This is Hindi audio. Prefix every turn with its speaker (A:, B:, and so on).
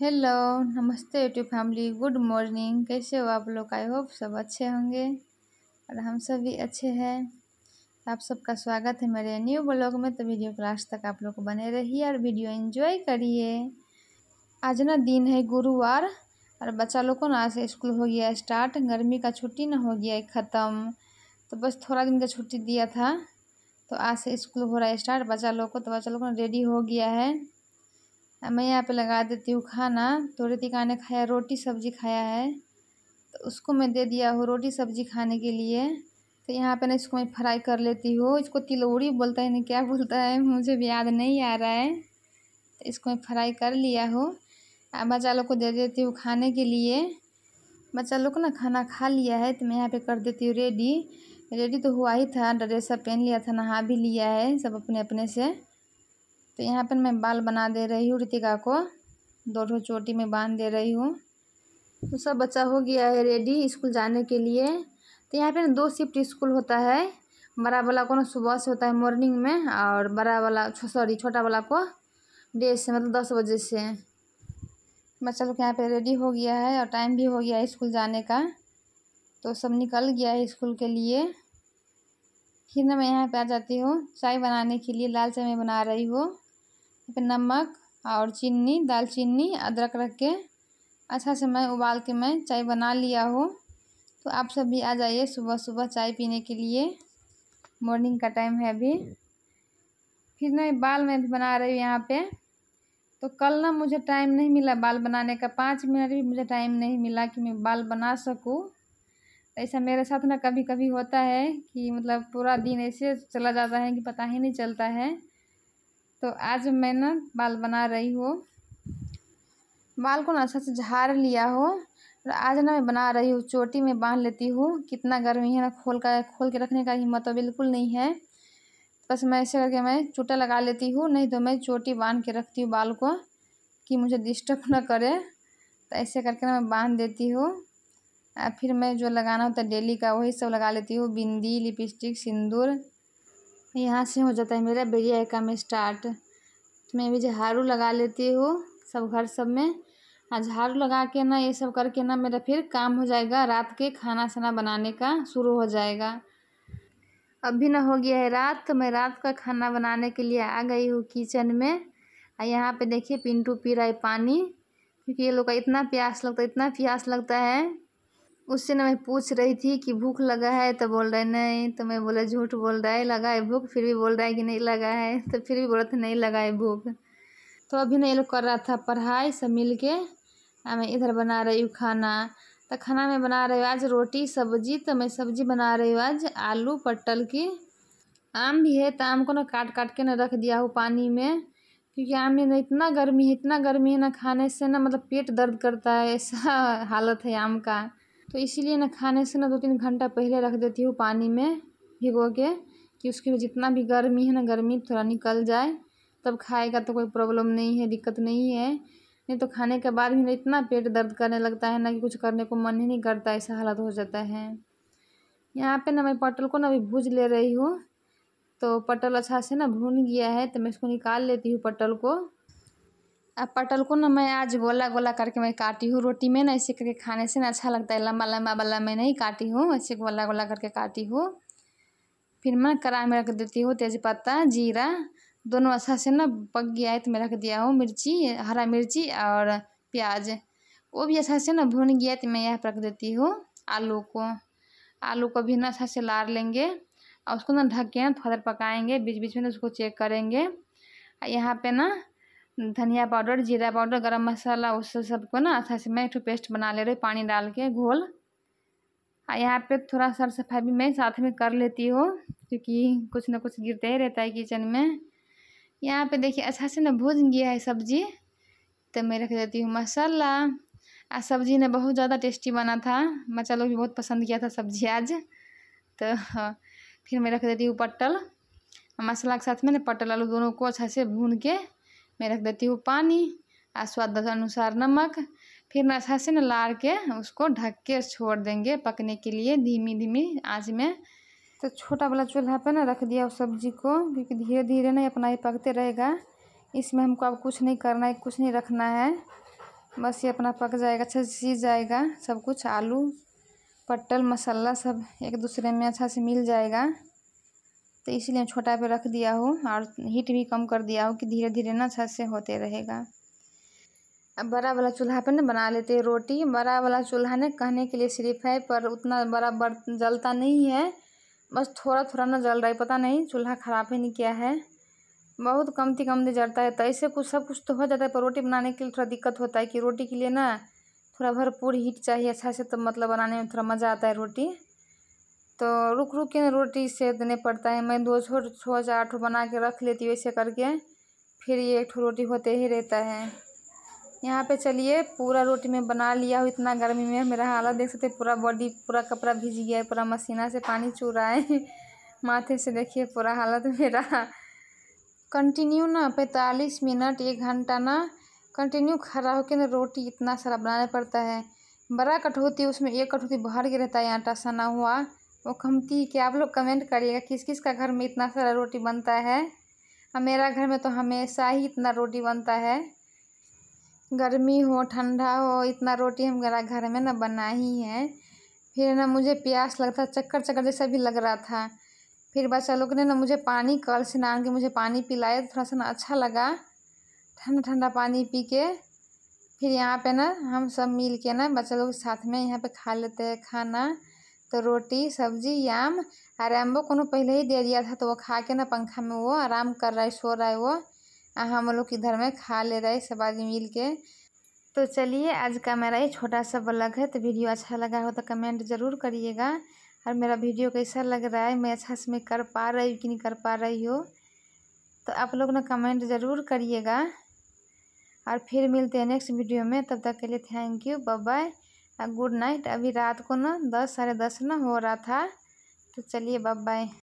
A: हेलो नमस्ते यूट्यूब फैमिली गुड मॉर्निंग कैसे हो आप लोग आई होप सब अच्छे होंगे और हम सब भी अच्छे हैं आप सबका स्वागत है मेरे न्यू ब्लॉग में तो वीडियो क्लास तक आप लोग बने रहिए और वीडियो एंजॉय करिए आज ना दिन है गुरुवार और बच्चा लोग को ना आज स्कूल हो गया स्टार्ट गर्मी का छुट्टी ना हो गया है ख़त्म तो बस थोड़ा दिन का छुट्टी दिया था तो आज से स्कूल हो रहा है स्टार्ट बच्चा लोग को तो बच्चा लोग रेडी हो गया है मैं यहाँ पे लगा देती हूँ खाना तो रितिका ने खाया रोटी सब्जी खाया है तो उसको मैं दे दिया हूँ रोटी सब्जी खाने के लिए तो यहाँ पे ना इसको मैं फ्राई कर लेती हूँ इसको तिलौड़ी बोलता है ना क्या बोलता है मुझे भी याद नहीं आ रहा है तो इसको मैं फ्राई कर लिया हूँ अब बच्चा लोग को दे देती हूँ खाने के लिए बच्चा लोग ना खाना खा लिया है तो मैं यहाँ पर कर देती हूँ रेडी रेडी तो हुआ ही था ड्रेस सब पहन लिया था नहा भी लिया है सब अपने अपने से तो यहाँ पर मैं बाल बना दे रही हूँ रितिका को दो चोटी में बांध दे रही हूँ तो सब बच्चा हो गया है रेडी स्कूल जाने के लिए तो यहाँ पर ना दो शिफ्ट स्कूल होता है बड़ा वाला को ना सुबह से होता है मॉर्निंग में और बड़ा वाला सॉरी छोटा वाला को डे से मतलब दस बजे से बच्चा लोग यहाँ पे रेडी हो गया है और टाइम भी हो गया है स्कूल जाने का तो सब निकल गया है स्कूल के लिए फिर ना मैं यहाँ पे आ जाती हूँ चाय बनाने के लिए लाल चाय मैं बना रही हूँ तो फिर नमक और चीनी दालचीनी अदरक रख के अच्छा से मैं उबाल के मैं चाय बना लिया हूँ तो आप सब भी आ जाइए सुबह सुबह चाय पीने के लिए मॉर्निंग का टाइम है अभी फिर मैं बाल मैं भी बना रही हूँ यहाँ पे तो कल ना मुझे टाइम नहीं मिला बाल बनाने का पाँच मिनट भी मुझे टाइम नहीं मिला कि मैं बाल बना सकूँ ऐसा मेरे साथ ना कभी कभी होता है कि मतलब पूरा दिन ऐसे चला जाता है कि पता ही नहीं चलता है तो आज मैं ना बाल बना रही हूँ बाल को ना अच्छा से झाड़ लिया हो और आज ना मैं बना रही हूँ चोटी में बांध लेती हूँ कितना गर्मी है ना खोल का खोल के रखने का हिम्मत तो बिल्कुल नहीं है बस मैं ऐसे करके मैं चूटा लगा लेती हूँ नहीं तो मैं चोटी बांध के रखती हूँ बाल को कि मुझे डिस्टर्ब ना करे तो ऐसे करके ना मैं बांध देती हूँ फिर मैं जो लगाना होता है डेली का वही सब लगा लेती हूँ बिंदी लिपस्टिक सिंदूर यहाँ से हो जाता है मेरा बेरिया का स्टार्ट तो मैं भी झाड़ू लगा लेती हूँ सब घर सब में हाँ, झाड़ू लगा के ना ये सब करके ना मेरा फिर काम हो जाएगा रात के खाना साना बनाने का शुरू हो जाएगा अभी ना हो गया है रात तो मैं रात का खाना बनाने के लिए आ गई हूँ किचन में और यहाँ पे देखिए पिंटू पी रहा है पानी क्योंकि ये लोग का इतना प्यास लगता है इतना प्यास लगता है उससे ना मैं पूछ रही थी कि भूख लगा है तो बोल रहा है नहीं तो मैं बोला झूठ बोल रहा है लगा है भूख फिर भी बोल रहा है कि नहीं लगा है तो फिर भी बोल था नहीं लगा है भूख तो अभी ना ये लोग कर रहा था पढ़ाई सब मिल के आ, मैं इधर बना रही हूँ खाना तो खाना में बना रही हूँ आज रोटी सब्जी तो मैं सब्जी बना रही हूँ आज आलू पटल की आम भी है तो आम को ना काट काट के ना रख दिया हूँ पानी में क्योंकि आम में ना इतना गर्मी है इतना गर्मी है ना खाने से ना मतलब पेट दर्द करता है ऐसा हालत है आम का तो इसीलिए ना खाने से ना दो तीन घंटा पहले रख देती हूँ पानी में भिगो के कि उसके जितना भी गर्मी है ना गर्मी थोड़ा निकल जाए तब खाएगा तो कोई प्रॉब्लम नहीं है दिक्कत नहीं है नहीं तो खाने के बाद भी इतना पेट दर्द करने लगता है ना कि कुछ करने को मन ही नहीं करता ऐसा हालत हो जाता है यहाँ पे ना मैं पटल को ना अभी भूज ले रही हूँ तो पटल अच्छा से ना भून गया है तो मैं इसको निकाल लेती हूँ पटल को अब पटल को ना मैं आज गोला गोला करके मैं काटी हूँ रोटी में ना ऐसे करके खाने से ना अच्छा लगता है लम्बा लम्बा वाला मैं नहीं काटी हूँ ऐसे गोला गोला करके काटी हूँ फिर मैं कड़ाई में रख देती हूँ तेज़ पत्ता जीरा दोनों अच्छा से ना पक गया है तो मैं रख दिया हूँ मिर्ची हरा मिर्ची और प्याज वो भी अच्छा से ना भून गया तो मैं यहाँ पर रख देती हूँ आलू को आलू को भी ना अच्छा से लार लेंगे और उसको ना ढक के ना थोड़ा देर पकाएंगे बीच बीच में ना उसको चेक करेंगे यहाँ पे ना धनिया पाउडर जीरा पाउडर गरम मसाला उस सबको ना अच्छा से मैं एक पेस्ट बना ले रही पानी डाल के घोल और यहाँ पे थोड़ा सर सफाई भी मैं साथ में कर लेती हूँ क्योंकि कुछ ना कुछ गिरता ही रहता है किचन में यहाँ पे देखिए अच्छा से ना भूज गया है सब्जी तो मैं रख देती हूँ मसाला आ सब्जी ने बहुत ज़्यादा टेस्टी बना था मचा लोग भी बहुत पसंद किया था सब्जी आज तो हाँ, फिर मैं रख देती हूँ पटल मसाला के साथ में ना पटल आलू दोनों को अच्छा से भून के मैं रख देती हूँ पानी और स्वाद अनुसार नमक फिर नशा से लार के उसको ढक के छोड़ देंगे पकने के लिए धीमी धीमी आँच में तो छोटा वाला चूल्हा पे ना रख दिया उस सब्जी को क्योंकि धीरे धीरे ना अपना ही पकते रहेगा इसमें हमको अब कुछ नहीं करना है कुछ नहीं रखना है बस ये अपना पक जाएगा अच्छे से सीज जाएगा सब कुछ आलू पटल मसाला सब एक दूसरे में अच्छा से मिल जाएगा तो इसलिए छोटा पे रख दिया हूँ और हीट भी कम कर दिया हूँ कि धीरे धीरे ना छत से होते रहेगा अब बड़ा वाला चूल्हा पे ना बना लेते हैं रोटी बड़ा वाला चूल्हा ना कहने के लिए सिर्फ है पर उतना बड़ा बर जलता नहीं है बस थोड़ा थोड़ा ना जल रहा है पता नहीं चूल्हा ख़राब ही नहीं किया है बहुत कमती कमती जलता है तो ऐसे कुछ सब कुछ तो हो जाता है पर रोटी बनाने के लिए थोड़ा दिक्कत होता है कि रोटी के लिए ना थोड़ा भरपूर हीट चाहिए अच्छा से तो मतलब बनाने में थोड़ा मज़ा आता है रोटी तो रुक रुक के रोटी देने पड़ता है मैं दो छोट छो चार ठो बना के रख लेती हूँ ऐसे करके फिर ये एक रोटी होते ही रहता है यहाँ पे चलिए पूरा रोटी में बना लिया हूँ इतना गर्मी में मेरा हालत देख सकते पूरा बॉडी पूरा कपड़ा भिज गया है पूरा मसीना से पानी चू रहा है माथे से देखिए पूरा हालत मेरा कंटिन्यू ना पैंतालीस मिनट एक घंटा ना कंटिन्यू खड़ा होकर ना रोटी इतना सारा बनाना पड़ता है बड़ा कटौती उसमें एक कटौती बाहर के रहता है आटा सना हुआ वो कमती क्या आप लोग कमेंट करिएगा किस किस का घर में इतना सारा रोटी बनता है मेरा घर में तो हमेशा ही इतना रोटी बनता है गर्मी हो ठंडा हो इतना रोटी हम मेरा घर में ना बना ही है फिर ना मुझे प्यास लगता चक्कर चक्कर जैसा भी लग रहा था फिर बच्चा लोग ने ना मुझे पानी कल से नान के मुझे पानी पिलाया तो थोड़ा सा ना अच्छा लगा ठंडा ठंडा पानी पी के फिर यहाँ पे ना हम सब मिल के ना बच्चा लोग साथ में यहाँ पे खा लेते हैं खाना तो रोटी सब्जी याम वो को पहले ही दे दिया था तो वो खा के ना पंखा में वो आराम कर रहा है सो रहा है वो आ हम लोग इधर में खा ले रहे सब आदमी मिल के तो चलिए आज का मेरा ये छोटा सा ब्लॉग है तो वीडियो अच्छा लगा हो तो कमेंट ज़रूर करिएगा और मेरा वीडियो कैसा लग रहा है मैं अच्छा से मैं कर पा रही हूँ कि नहीं कर पा रही हूँ तो आप लोग ना कमेंट ज़रूर करिएगा और फिर मिलते हैं नेक्स्ट वीडियो में तब तक के लिए thank you bye good night अभी रात को ना दस साढ़े दस ना हो रहा था तो चलिए बाय बाय